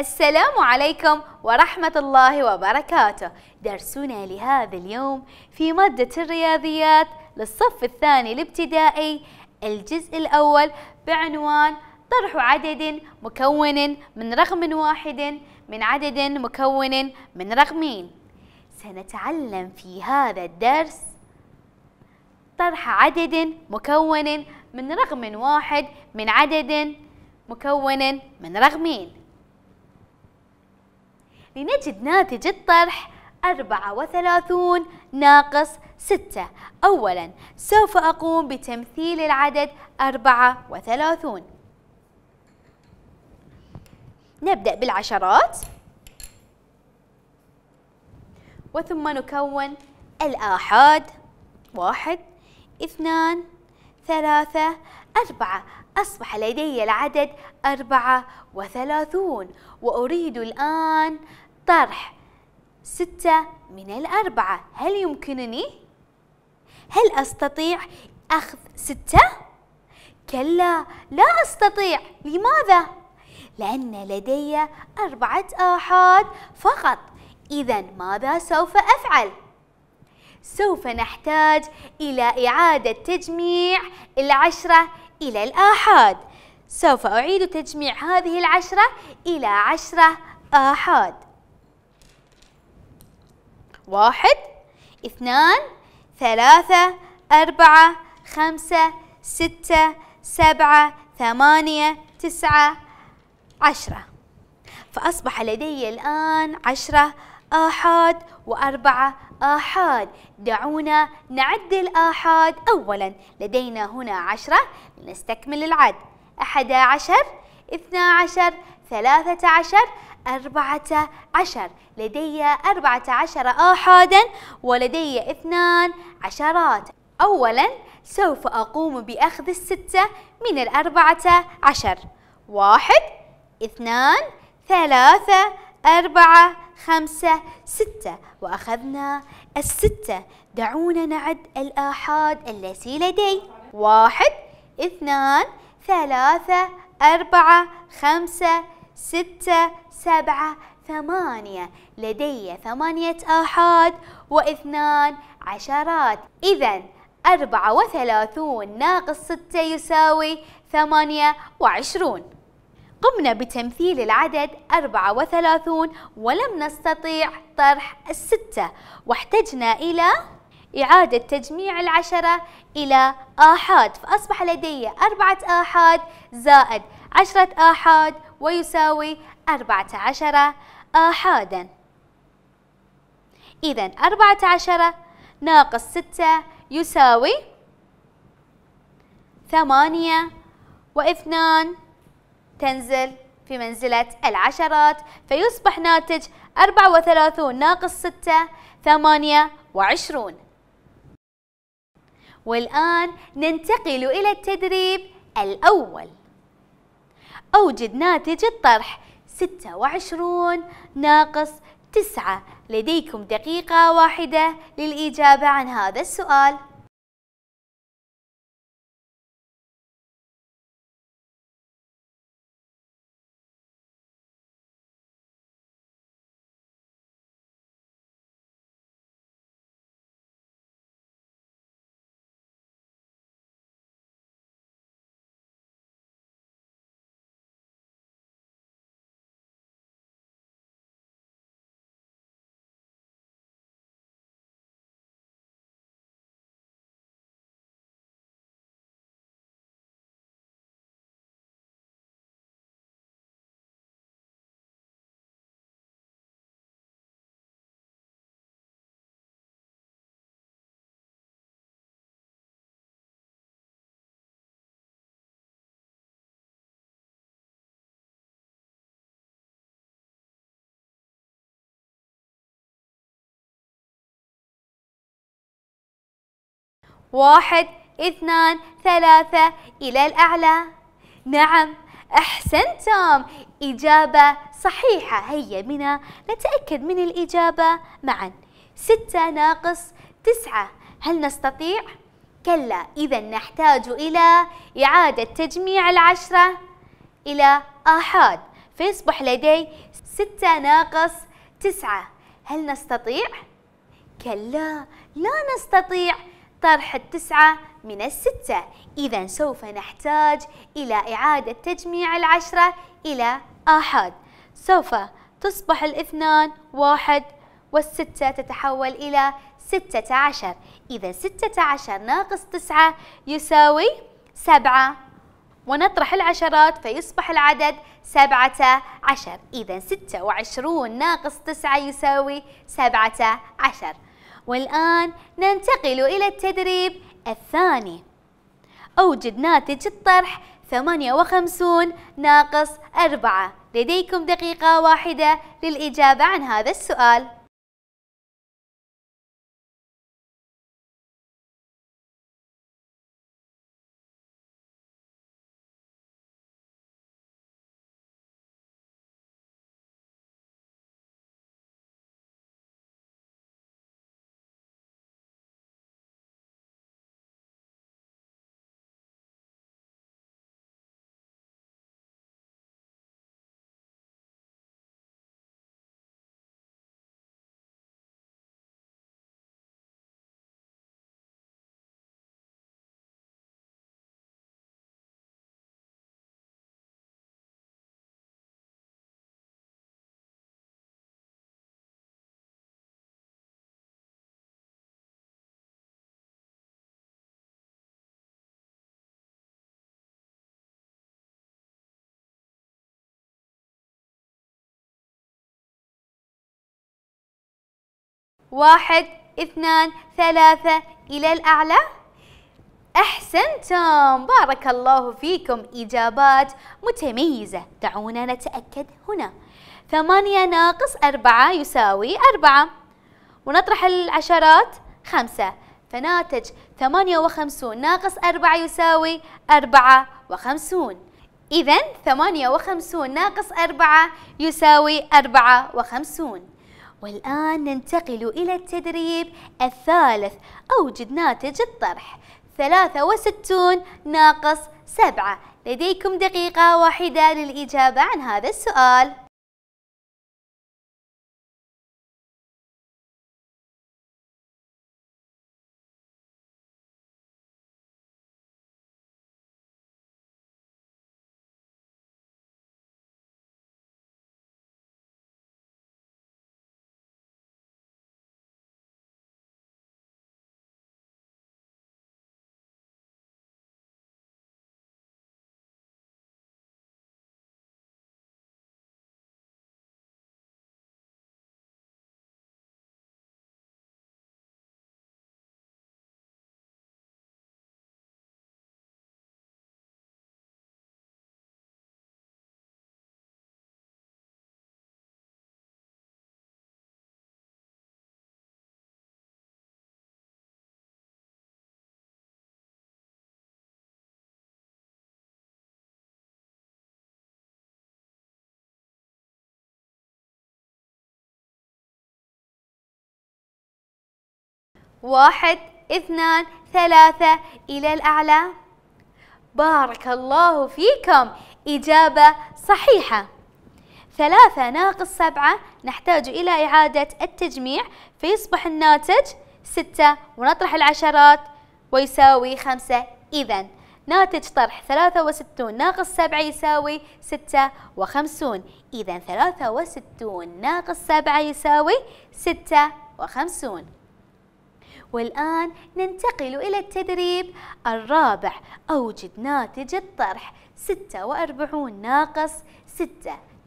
السلام عليكم ورحمة الله وبركاته درسنا لهذا اليوم في مادة الرياضيات للصف الثاني الابتدائي الجزء الأول بعنوان طرح عدد مكون من رقم واحد من عدد مكون من رقمين سنتعلم في هذا الدرس طرح عدد مكون من رقم واحد من عدد مكون من رقمين لنجد ناتج الطرح 34 ناقص 6 أولا سوف أقوم بتمثيل العدد 34 نبدأ بالعشرات وثم نكون الآحاد واحد اثنان ثلاثة أربعة أصبح لدي العدد أربعة وثلاثون وأريد الآن طرح ستة من الأربعة هل يمكنني؟ هل أستطيع أخذ ستة؟ كلا لا أستطيع لماذا؟ لأن لدي أربعة آحاد فقط إذا ماذا سوف أفعل؟ سوف نحتاج إلى إعادة تجميع العشرة إلى الآحاد سوف أعيد تجميع هذه العشرة إلى عشرة آحاد واحد اثنان ثلاثة أربعة خمسة ستة سبعة ثمانية تسعة عشرة فأصبح لدي الآن عشرة آحاد وأربعة آحاد دعونا نعد الآحاد أولا لدينا هنا عشرة لنستكمل العد أحد عشر اثنا عشر ثلاثة عشر أربعة عشر لدي أربعة عشر آحادا ولدي اثنان عشرات أولا سوف أقوم بأخذ الستة من الأربعة عشر واحد اثنان ثلاثة أربعة خمسة ستة وأخذنا الستة دعونا نعد الآحاد التي لدي واحد اثنان ثلاثة أربعة خمسة ستة سبعة ثمانية لدي ثمانية آحاد واثنان عشرات إذا أربعة وثلاثون ناقص ستة يساوي ثمانية وعشرون قمنا بتمثيل العدد أربعة وثلاثون ولم نستطيع طرح الستة واحتجنا إلى إعادة تجميع العشرة إلى آحاد فأصبح لدي أربعة آحاد زائد عشرة آحاد ويساوي 14 آحادا إذا 14 ناقص 6 يساوي 8 واثنان تنزل في منزلة العشرات فيصبح ناتج 34 ناقص 6 28 والآن ننتقل إلى التدريب الأول أوجد ناتج الطرح ستة وعشرون ناقص تسعة لديكم دقيقة واحدة للإجابة عن هذا السؤال واحد اثنان ثلاثة إلى الأعلى نعم أحسنتم إجابة صحيحة هيا بنا نتأكد من الإجابة معا ستة ناقص تسعة هل نستطيع؟ كلا إذا نحتاج إلى إعادة تجميع العشرة إلى آحاد فيصبح لدي ستة ناقص تسعة هل نستطيع؟ كلا لا نستطيع طرح التسعة من الستة إذا سوف نحتاج إلى إعادة تجميع العشرة إلى أحد سوف تصبح الاثنان واحد والستة تتحول إلى ستة عشر إذا ستة عشر ناقص تسعة يساوي سبعة ونطرح العشرات فيصبح العدد سبعة عشر إذا ستة وعشرون ناقص تسعة يساوي سبعة عشر والآن ننتقل إلى التدريب الثاني أوجد ناتج الطرح 58 ناقص 4 لديكم دقيقة واحدة للإجابة عن هذا السؤال واحد اثنان ثلاثة إلى الأعلى أحسنتم بارك الله فيكم إجابات متميزة دعونا نتأكد هنا ثمانية ناقص أربعة يساوي أربعة ونطرح العشرات خمسة فناتج ثمانية وخمسون ناقص أربعة يساوي أربعة وخمسون إذا ثمانية وخمسون ناقص أربعة يساوي أربعة وخمسون والآن ننتقل إلى التدريب الثالث أوجد ناتج الطرح 63 ناقص 7 لديكم دقيقة واحدة للإجابة عن هذا السؤال واحد اثنان ثلاثة إلى الأعلى بارك الله فيكم إجابة صحيحة ثلاثة ناقص سبعة نحتاج إلى إعادة التجميع فيصبح الناتج ستة ونطرح العشرات ويساوي خمسة إذا ناتج طرح ثلاثة وستون ناقص سبعة يساوي ستة وخمسون إذا ثلاثة وستون ناقص سبعة يساوي ستة وخمسون والآن ننتقل إلى التدريب الرابع أوجد ناتج الطرح 46 ناقص 6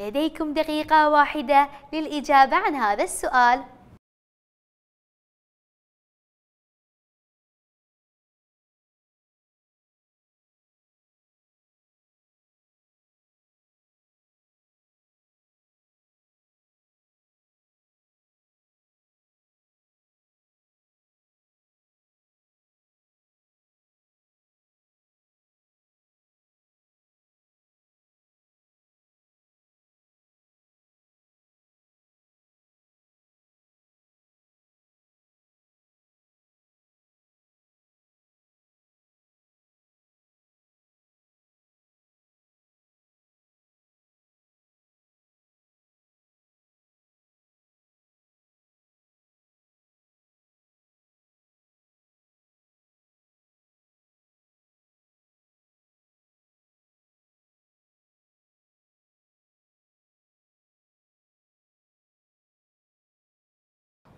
لديكم دقيقة واحدة للإجابة عن هذا السؤال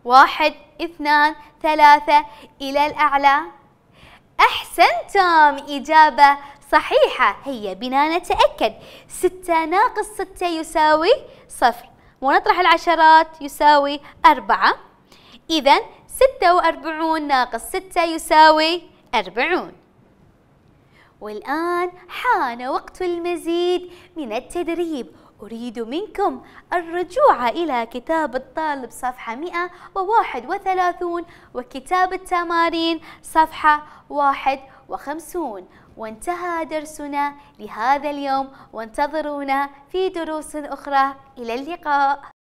واحد اثنان ثلاثة إلى الأعلى أحسنتم إجابة صحيحة هيا بنا نتأكد ستة ناقص ستة يساوي صفر ونطرح العشرات يساوي أربعة إذا ستة وأربعون ناقص ستة يساوي أربعون والآن حان وقت المزيد من التدريب أريد منكم الرجوع إلى كتاب الطالب صفحة 131 وكتاب التمارين صفحة 51 وانتهى درسنا لهذا اليوم وانتظرونا في دروس أخرى إلى اللقاء